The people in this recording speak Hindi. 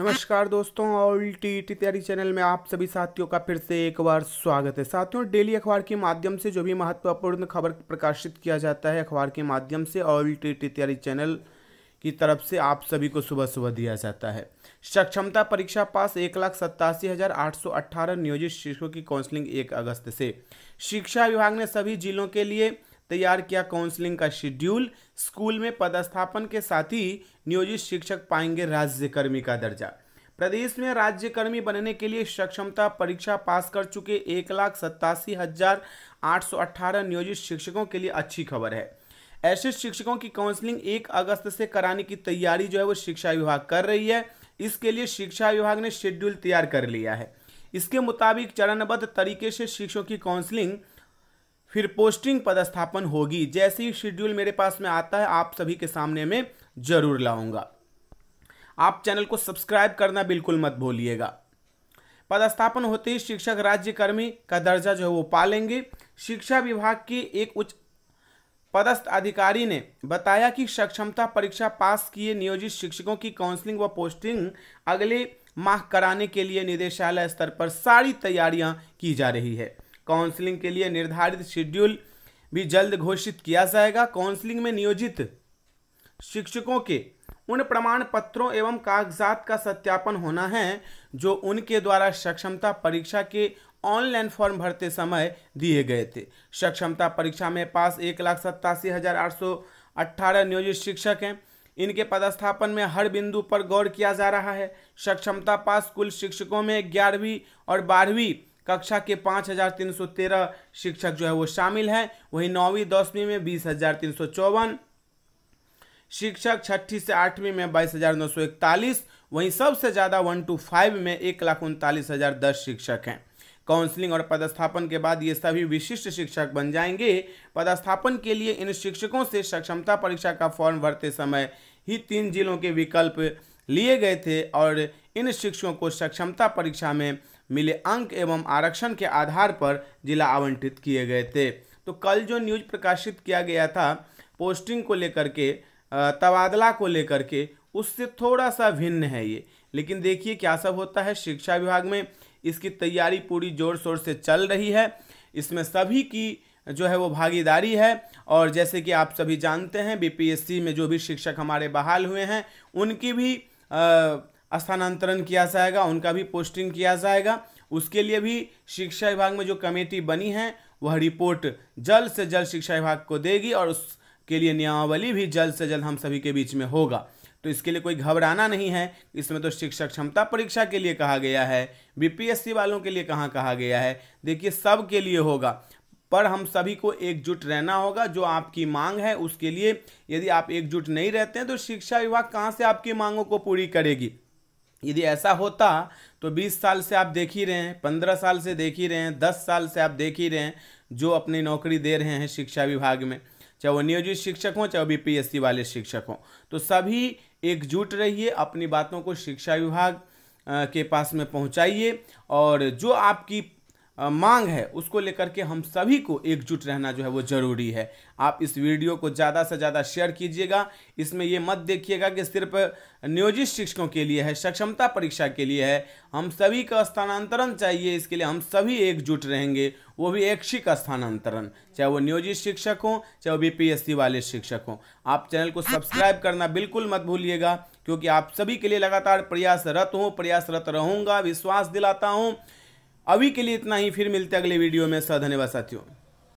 नमस्कार दोस्तों ऑल टी टी तैयारी चैनल में आप सभी साथियों का फिर से एक बार स्वागत है साथियों डेली अखबार के माध्यम से जो भी महत्वपूर्ण खबर प्रकाशित किया जाता है अखबार के माध्यम से ऑल टी टी तैयारी चैनल की तरफ से आप सभी को सुबह सुबह दिया जाता है सक्षमता परीक्षा पास एक लाख सत्तासी हज़ार आठ सौ अट्ठारह नियोजित शिक्षकों की काउंसलिंग एक अगस्त से शिक्षा विभाग ने सभी जिलों के लिए तैयार किया काउंसलिंग का शेड्यूल स्कूल में पदस्थापन के साथ ही नियोजित शिक्षक पाएंगे राज्यकर्मी का दर्जा प्रदेश में राज्यकर्मी बनने के लिए सक्षमता परीक्षा पास कर चुके एक लाख सत्तासी हजार आठ सौ अट्ठारह नियोजित शिक्षकों के लिए अच्छी खबर है ऐसे शिक्षकों की काउंसलिंग एक अगस्त से कराने की तैयारी जो है वो शिक्षा विभाग कर रही है इसके लिए शिक्षा विभाग ने शेड्यूल तैयार कर लिया है इसके मुताबिक चरणबद्ध तरीके से शिक्षकों की काउंसलिंग फिर पोस्टिंग पदस्थापन होगी जैसे ही शेड्यूल मेरे पास में आता है आप सभी के सामने में जरूर लाऊंगा आप चैनल को सब्सक्राइब करना बिल्कुल मत भूलिएगा पदस्थापन होते ही शिक्षक राज्यकर्मी का दर्जा जो है वो पालेंगे शिक्षा विभाग के एक उच्च पदस्थ अधिकारी ने बताया कि सक्षमता परीक्षा पास किए नियोजित शिक्षकों की काउंसलिंग व पोस्टिंग अगले माह कराने के लिए निदेशालय स्तर पर सारी तैयारियां की जा रही है काउंसलिंग के लिए निर्धारित शेड्यूल भी जल्द घोषित किया जाएगा काउंसलिंग में नियोजित शिक्षकों के उन प्रमाण पत्रों एवं कागजात का सत्यापन होना है जो उनके द्वारा सक्षमता परीक्षा के ऑनलाइन फॉर्म भरते समय दिए गए थे सक्षमता परीक्षा में पास एक लाख सत्तासी हज़ार आठ सौ अट्ठारह नियोजित शिक्षक हैं इनके पदस्थापन में हर बिंदु पर गौर किया जा रहा है सक्षमता पास कुल शिक्षकों में ग्यारहवीं और बारहवीं कक्षा के 5,313 शिक्षक जो है वो शामिल हैं वहीं नौवीं दसवीं में बीस हजार तीन सौ चौवन शिक्षक छठी से आठवीं में बाईस हजार नौ सौ इकतालीस वहीं सबसे ज़्यादा वन टू फाइव में एक लाख उनतालीस हजार दस शिक्षक हैं काउंसलिंग और पदस्थापन के बाद ये सभी विशिष्ट शिक्षक बन जाएंगे पदस्थापन के लिए इन शिक्षकों से सक्षमता परीक्षा का फॉर्म भरते समय ही तीन जिलों के विकल्प लिए गए थे और इन शिक्षकों को सक्षमता परीक्षा में मिले अंक एवं आरक्षण के आधार पर जिला आवंटित किए गए थे तो कल जो न्यूज प्रकाशित किया गया था पोस्टिंग को लेकर के तबादला को लेकर के उससे थोड़ा सा भिन्न है ये लेकिन देखिए क्या सब होता है शिक्षा विभाग में इसकी तैयारी पूरी जोर शोर से चल रही है इसमें सभी की जो है वो भागीदारी है और जैसे कि आप सभी जानते हैं बीपीएससी में जो भी शिक्षक हमारे बहाल हुए हैं उनकी भी आ, स्थानांतरण किया जाएगा उनका भी पोस्टिंग किया जाएगा उसके लिए भी शिक्षा विभाग में जो कमेटी बनी है वह रिपोर्ट जल्द से जल्द शिक्षा विभाग को देगी और उसके लिए नियमावली भी जल्द से जल्द हम सभी के बीच में होगा तो इसके लिए कोई घबराना नहीं है इसमें तो शिक्षक क्षमता परीक्षा के लिए कहा गया है बीपीएससी वालों के लिए कहाँ कहा गया है देखिए सब के लिए होगा पर हम सभी को एकजुट रहना होगा जो आपकी मांग है उसके लिए यदि आप एकजुट नहीं रहते हैं तो शिक्षा विभाग कहाँ से आपकी मांगों को पूरी करेगी यदि ऐसा होता तो 20 साल से आप देख ही रहे हैं 15 साल से देख ही रहे हैं 10 साल से आप देख ही रहे हैं जो अपनी नौकरी दे रहे हैं शिक्षा विभाग में चाहे वो नियोजित शिक्षक हों चाहे बी पी वाले शिक्षक हों तो सभी एकजुट रहिए अपनी बातों को शिक्षा विभाग के पास में पहुंचाइए और जो आपकी मांग है उसको लेकर के हम सभी को एकजुट रहना जो है वो ज़रूरी है आप इस वीडियो को ज़्यादा से ज़्यादा शेयर कीजिएगा इसमें ये मत देखिएगा कि सिर्फ नियोजित शिक्षकों के लिए है सक्षमता परीक्षा के लिए है हम सभी का स्थानांतरण चाहिए इसके लिए हम सभी एकजुट रहेंगे वो भी ऐच्छिक स्थानांतरण चाहे वो नियोजित शिक्षक हों चाहे वो बी वाले शिक्षक हों आप चैनल को सब्सक्राइब करना बिल्कुल मत भूलिएगा क्योंकि आप सभी के लिए लगातार प्रयासरत हूँ प्रयासरत रहूँगा विश्वास दिलाता हूँ अभी के लिए इतना ही फिर मिलते अगले वीडियो में सर धन्यवाद साथियों